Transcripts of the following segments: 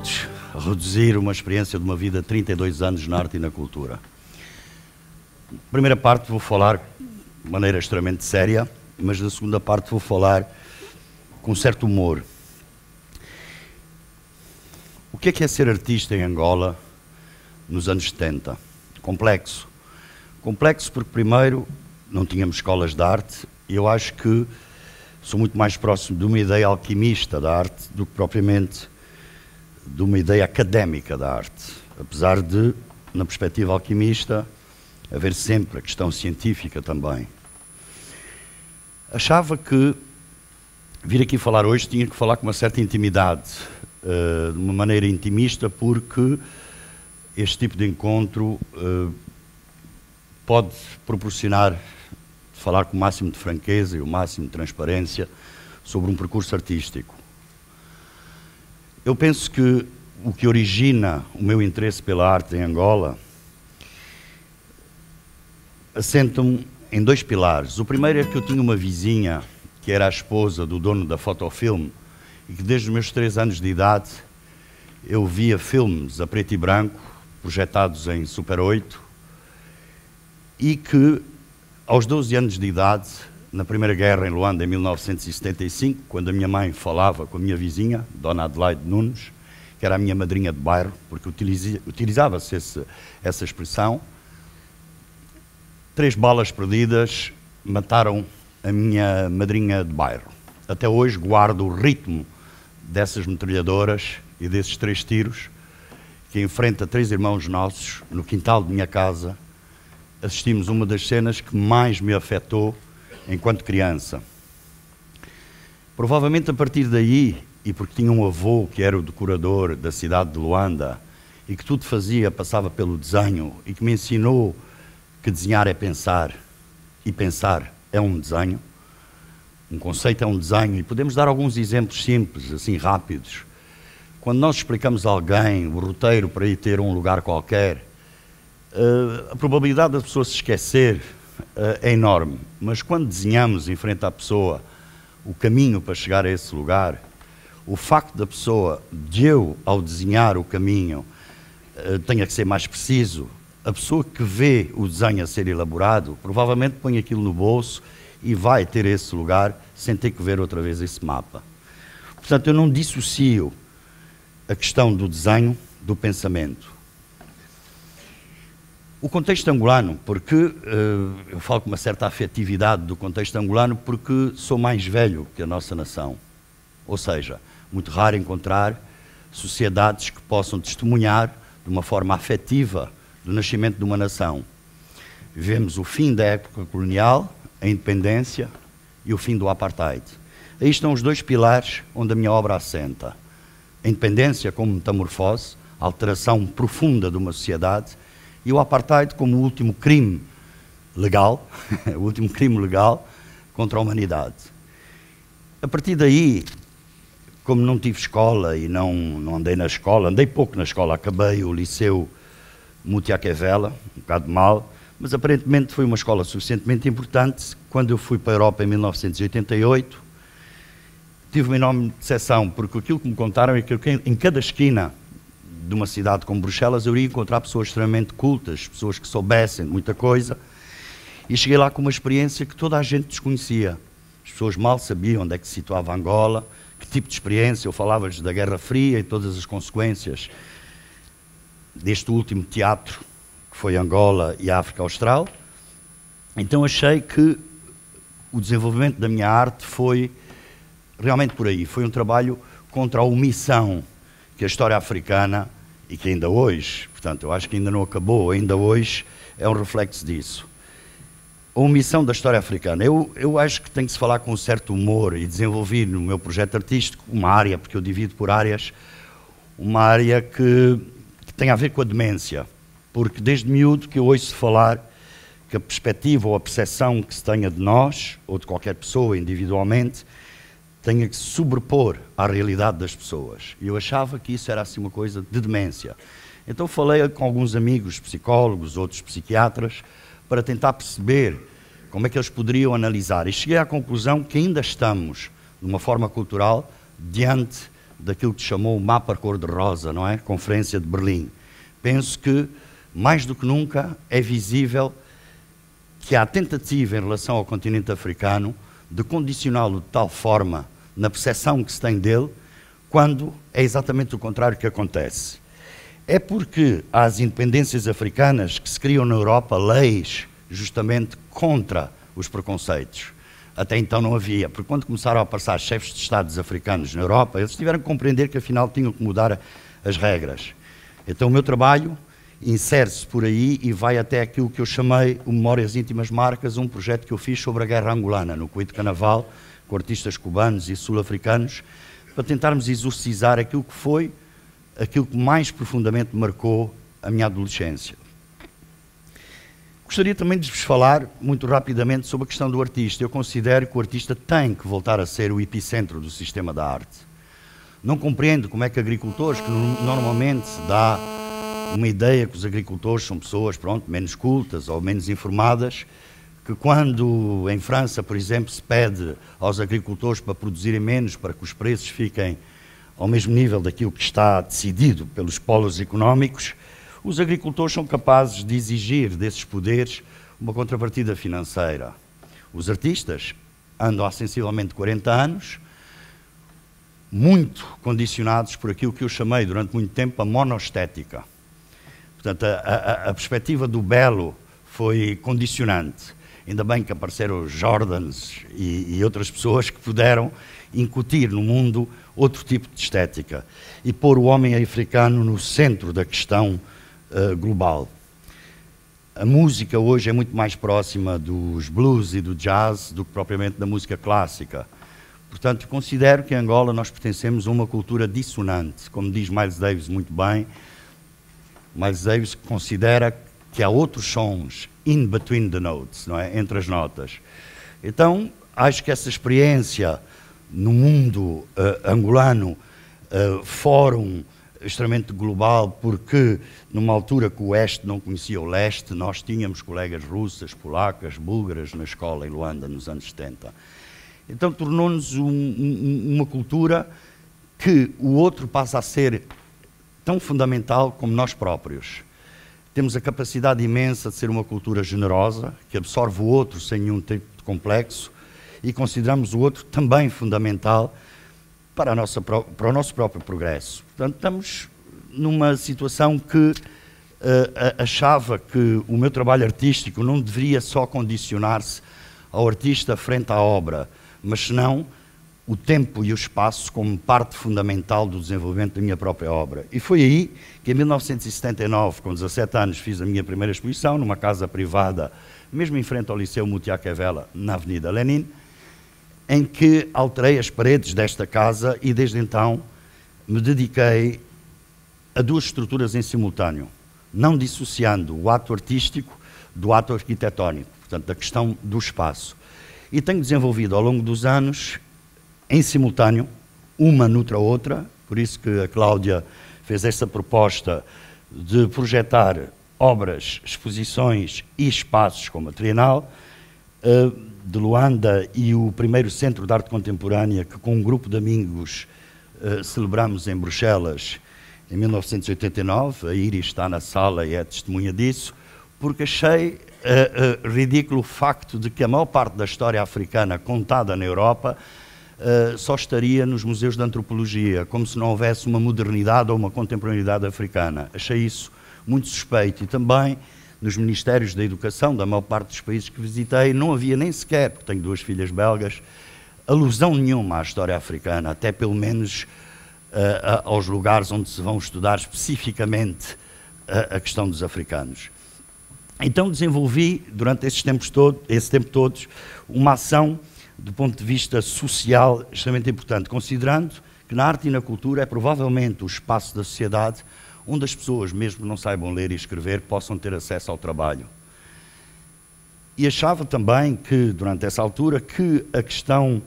minutos reduzir uma experiência de uma vida de 32 anos na arte e na cultura. Primeira parte vou falar de maneira extremamente séria, mas na segunda parte vou falar com certo humor. O que é, que é ser artista em Angola nos anos 70? Complexo. Complexo porque, primeiro, não tínhamos escolas de arte e eu acho que sou muito mais próximo de uma ideia alquimista da arte do que propriamente de uma ideia académica da arte, apesar de, na perspectiva alquimista, haver sempre a questão científica também. Achava que vir aqui falar hoje tinha que falar com uma certa intimidade, eh, de uma maneira intimista, porque este tipo de encontro eh, pode proporcionar falar com o máximo de franqueza e o máximo de transparência sobre um percurso artístico. Eu penso que o que origina o meu interesse pela arte em Angola assentam em dois pilares. O primeiro é que eu tinha uma vizinha que era a esposa do dono da Fotofilm e que desde os meus três anos de idade eu via filmes a preto e branco projetados em Super 8 e que aos 12 anos de idade na Primeira Guerra em Luanda, em 1975, quando a minha mãe falava com a minha vizinha, Dona Adelaide Nunes, que era a minha madrinha de bairro, porque utilizava-se essa expressão, três balas perdidas mataram a minha madrinha de bairro. Até hoje guardo o ritmo dessas metralhadoras e desses três tiros que enfrenta três irmãos nossos no quintal de minha casa. Assistimos uma das cenas que mais me afetou enquanto criança. Provavelmente a partir daí, e porque tinha um avô que era o decorador da cidade de Luanda e que tudo fazia, passava pelo desenho e que me ensinou que desenhar é pensar e pensar é um desenho, um conceito é um desenho e podemos dar alguns exemplos simples, assim rápidos. Quando nós explicamos a alguém o roteiro para ir ter um lugar qualquer, eh, a probabilidade da pessoa se esquecer eh, é enorme, mas quando desenhamos em frente à pessoa o caminho para chegar a esse lugar, o facto da pessoa, de eu, ao desenhar o caminho, eh, tenha que ser mais preciso, a pessoa que vê o desenho a ser elaborado, provavelmente põe aquilo no bolso e vai ter esse lugar sem ter que ver outra vez esse mapa. Portanto, eu não dissocio a questão do desenho do pensamento. O contexto angolano, porque uh, eu falo com uma certa afetividade do contexto angolano, porque sou mais velho que a nossa nação. Ou seja, muito raro encontrar sociedades que possam testemunhar de uma forma afetiva do nascimento de uma nação. Vivemos o fim da época colonial, a independência e o fim do apartheid. Aí estão os dois pilares onde a minha obra assenta: a independência como metamorfose, alteração profunda de uma sociedade, e o apartheid como o último crime legal, o último crime legal contra a humanidade. A partir daí, como não tive escola e não, não andei na escola, andei pouco na escola, acabei o liceu Mutiaquevela, um bocado mal, mas aparentemente foi uma escola suficientemente importante. Quando eu fui para a Europa em 1988, tive uma enorme decepção, porque aquilo que me contaram é que em cada esquina de uma cidade como Bruxelas, eu iria encontrar pessoas extremamente cultas, pessoas que soubessem muita coisa. E cheguei lá com uma experiência que toda a gente desconhecia. As pessoas mal sabiam onde é que se situava Angola, que tipo de experiência. Eu falava-lhes da Guerra Fria e todas as consequências deste último teatro, que foi Angola e África Austral. Então achei que o desenvolvimento da minha arte foi realmente por aí. Foi um trabalho contra a omissão que a história africana e que ainda hoje, portanto, eu acho que ainda não acabou, ainda hoje é um reflexo disso. A omissão da história africana. Eu, eu acho que tem que se falar com um certo humor e desenvolvi no meu projeto artístico uma área, porque eu divido por áreas, uma área que, que tem a ver com a demência. Porque desde miúdo que eu ouço falar que a perspectiva ou a percepção que se tenha de nós, ou de qualquer pessoa individualmente, tenha que se sobrepor à realidade das pessoas. e Eu achava que isso era assim uma coisa de demência. Então falei com alguns amigos psicólogos, outros psiquiatras, para tentar perceber como é que eles poderiam analisar. E cheguei à conclusão que ainda estamos, de uma forma cultural, diante daquilo que chamou o mapa cor-de-rosa, não é? Conferência de Berlim. Penso que, mais do que nunca, é visível que há tentativa em relação ao continente africano de condicioná-lo de tal forma na percepção que se tem dele, quando é exatamente o contrário que acontece. É porque as independências africanas que se criam na Europa leis justamente contra os preconceitos. Até então não havia, porque quando começaram a passar chefes de Estados africanos na Europa, eles tiveram que compreender que afinal tinham que mudar as regras. Então o meu trabalho insere-se por aí e vai até aquilo que eu chamei o Memórias Íntimas Marcas, um projeto que eu fiz sobre a guerra angolana, no Cuito Canaval, com artistas cubanos e sul-africanos, para tentarmos exorcizar aquilo que foi, aquilo que mais profundamente marcou a minha adolescência. Gostaria também de vos falar muito rapidamente sobre a questão do artista. Eu considero que o artista tem que voltar a ser o epicentro do sistema da arte. Não compreendo como é que agricultores, que normalmente se dá uma ideia que os agricultores são pessoas, pronto, menos cultas ou menos informadas, que quando em França, por exemplo, se pede aos agricultores para produzirem menos, para que os preços fiquem ao mesmo nível daquilo que está decidido pelos polos económicos, os agricultores são capazes de exigir desses poderes uma contrapartida financeira. Os artistas andam há sensivelmente 40 anos, muito condicionados por aquilo que eu chamei durante muito tempo a monostética. Portanto, a, a, a perspectiva do belo foi condicionante. Ainda bem que apareceram Jordans e, e outras pessoas que puderam incutir no mundo outro tipo de estética e pôr o homem africano no centro da questão uh, global. A música hoje é muito mais próxima dos blues e do jazz do que propriamente da música clássica. Portanto, considero que em Angola nós pertencemos a uma cultura dissonante, como diz Miles Davis muito bem, mas Davis considera que há outros sons in between the notes, não é? entre as notas. Então, acho que essa experiência no mundo uh, angolano, uh, fórum extremamente global, porque numa altura que o Oeste não conhecia o Leste, nós tínhamos colegas russas, polacas, búlgaras na escola em Luanda nos anos 70. Então tornou-nos um, um, uma cultura que o outro passa a ser tão fundamental como nós próprios. Temos a capacidade imensa de ser uma cultura generosa, que absorve o outro sem nenhum tipo de complexo, e consideramos o outro também fundamental para, nossa, para o nosso próprio progresso. Portanto, estamos numa situação que uh, achava que o meu trabalho artístico não deveria só condicionar-se ao artista frente à obra, mas senão o tempo e o espaço como parte fundamental do desenvolvimento da minha própria obra. E foi aí que, em 1979, com 17 anos, fiz a minha primeira exposição numa casa privada, mesmo em frente ao Liceu Mutiaquevela, na Avenida Lenin, em que alterei as paredes desta casa e, desde então, me dediquei a duas estruturas em simultâneo, não dissociando o ato artístico do ato arquitetónico, portanto, da questão do espaço. E tenho desenvolvido ao longo dos anos em simultâneo, uma a outra, por isso que a Cláudia fez esta proposta de projetar obras, exposições e espaços como a Trienal eh, de Luanda e o primeiro Centro de Arte Contemporânea que com um grupo de amigos eh, celebramos em Bruxelas em 1989, a Iris está na sala e é testemunha disso, porque achei eh, ridículo o facto de que a maior parte da história africana contada na Europa eh, só estaria nos museus de antropologia, como se não houvesse uma modernidade ou uma contemporaneidade africana. Achei isso muito suspeito. E também nos ministérios da educação da maior parte dos países que visitei, não havia nem sequer, porque tenho duas filhas belgas, alusão nenhuma à história africana, até pelo menos uh, aos lugares onde se vão estudar especificamente a, eh, a questão dos africanos. Então desenvolvi, durante esses tempos todo, esse tempo todos, uma ação do ponto de vista social, extremamente importante, considerando que na arte e na cultura é provavelmente o espaço da sociedade onde as pessoas, mesmo que não saibam ler e escrever, possam ter acesso ao trabalho. E achava também que, durante essa altura, que a questão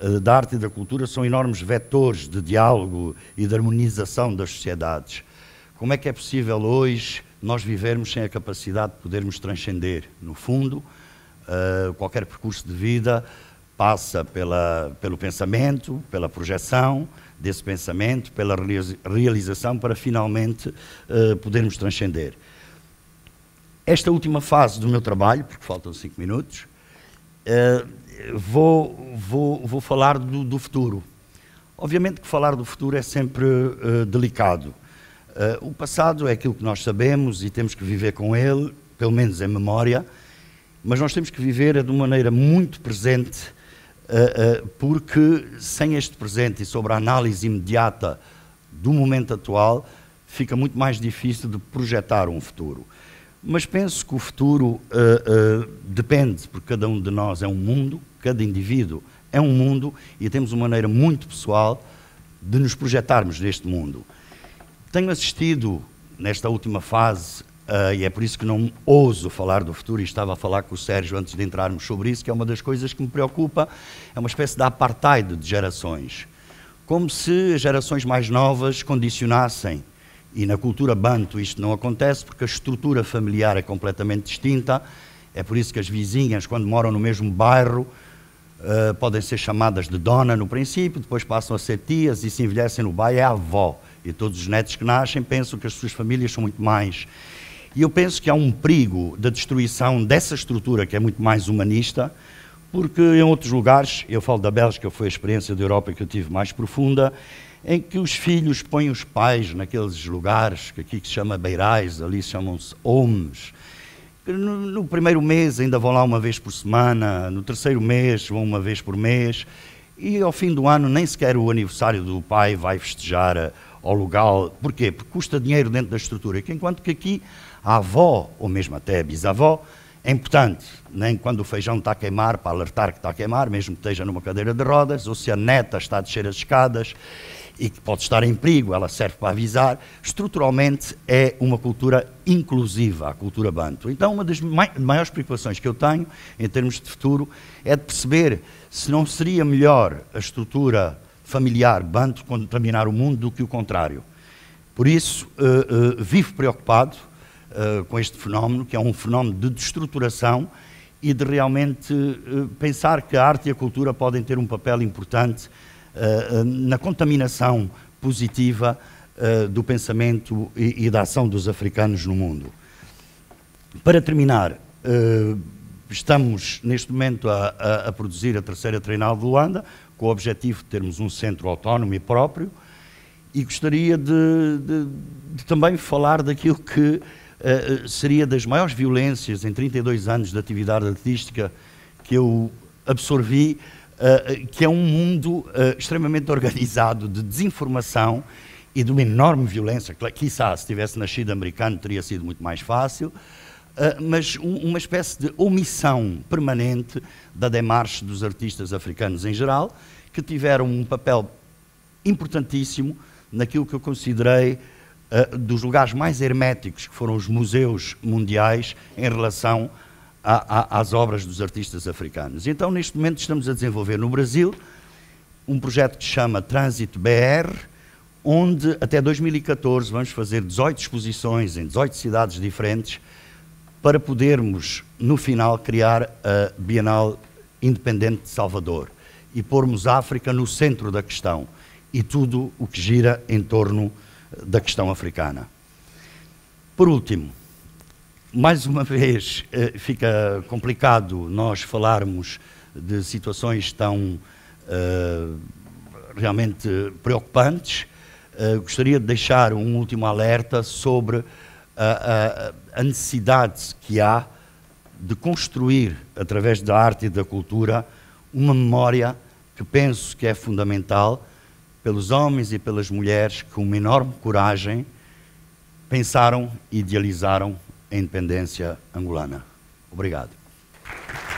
eh, da arte e da cultura são enormes vetores de diálogo e de harmonização das sociedades. Como é que é possível hoje nós vivermos sem a capacidade de podermos transcender, no fundo, eh, qualquer percurso de vida, passa pela, pelo pensamento, pela projeção desse pensamento, pela realização, para finalmente eh, podermos transcender. Esta última fase do meu trabalho, porque faltam cinco minutos, eh, vou, vou, vou falar do, do, futuro. Obviamente que falar do futuro é sempre eh, delicado. o passado é aquilo que nós sabemos e temos que viver com ele, pelo menos em memória, mas nós temos que viver de uma maneira muito presente ah, ah, porque sem este presente e sobre a análise imediata do momento atual, fica muito mais difícil de projetar um futuro. Mas penso que o futuro ah, depende, porque cada um de nós é um mundo, cada indivíduo é um mundo e temos uma maneira muito pessoal de nos projetarmos neste mundo. Tenho assistido, nesta última fase, Uh, e é por isso que não ouso falar do futuro, e estava a falar com o Sérgio antes de entrarmos sobre isso, que é uma das coisas que me preocupa, é uma espécie de apartheid de gerações. Como se as gerações mais novas condicionassem, e na cultura banto isto não acontece, porque a estrutura familiar é completamente distinta, é por isso que as vizinhas, quando moram no mesmo bairro, uh, podem ser chamadas de dona no princípio, depois passam a ser tias e se envelhecem no bairro, é a avó. E todos os netos que nascem pensam que as suas famílias são muito mais e eu penso que há um perigo da destruição dessa estrutura que é muito mais humanista, porque em outros lugares, eu falo da Bélgica, foi a experiência da Europa que eu tive mais profunda, em que os filhos põem os pais naqueles lugares que aqui se chama beirais, ali chamam-se homes. No, no primeiro mês ainda vão lá uma vez por semana, no terceiro mês vão uma vez por mês, e ao fim do ano, nem sequer o aniversário do pai vai festejar eh, ao lugar. Porquê? Porque custa dinheiro dentro da estrutura. Enquanto que aqui a avó, ou mesmo até a bisavó, é importante. Nem quando o feijão está a queimar, para alertar que está a queimar, mesmo que esteja numa cadeira de rodas, ou se a neta está a descer as escadas e que pode estar em perigo, ela serve para avisar, estruturalmente é uma cultura inclusiva, a cultura banto. Então, uma das maiores preocupações que eu tenho, em termos de futuro, é de perceber se não seria melhor a estrutura familiar banto contaminar o mundo do que o contrário. Por isso, uh, uh, vivo preocupado uh, com este fenómeno, que é um fenómeno de destruturação e de realmente pensar que a arte e a cultura podem ter um papel importante eh, eh, na contaminação positiva eh, do pensamento e, da ação dos africanos no mundo. Para terminar, estamos neste momento a, a, a produzir a terceira treinal de Luanda, com o objetivo de termos um centro autónomo e próprio, e gostaria de, de, de também falar daquilo que uh, seria das maiores violências em 32 anos de atividade artística que eu absorvi eh, eh, que é um mundo uh, extremamente organizado de desinformação e de uma enorme violência. Quizá, se tivesse nascido americano, teria sido muito mais fácil, uh, mas um, uma espécie de omissão permanente da demarche dos artistas africanos em geral, que tiveram um papel importantíssimo naquilo que eu considerei uh, dos lugares mais herméticos, que foram os museus mundiais, em relação à, às obras dos artistas africanos. Então, neste momento, estamos a desenvolver no Brasil um projeto que se chama Trânsito BR, onde até 2014 vamos fazer 18 exposições em 18 cidades diferentes para podermos, no final, criar a Bienal Independente de Salvador e pormos a África no centro da questão e tudo o que gira em torno eh, da questão africana. Por último, mais uma vez, eh, fica complicado nós falarmos de situações tão uh, realmente preocupantes. Uh, gostaria de deixar um último alerta sobre a, a, a, necessidade que há de construir, através da arte e da cultura, uma memória que penso que é fundamental pelos homens e pelas mulheres que, com uma enorme coragem, pensaram e idealizaram independência angolana. Obrigado.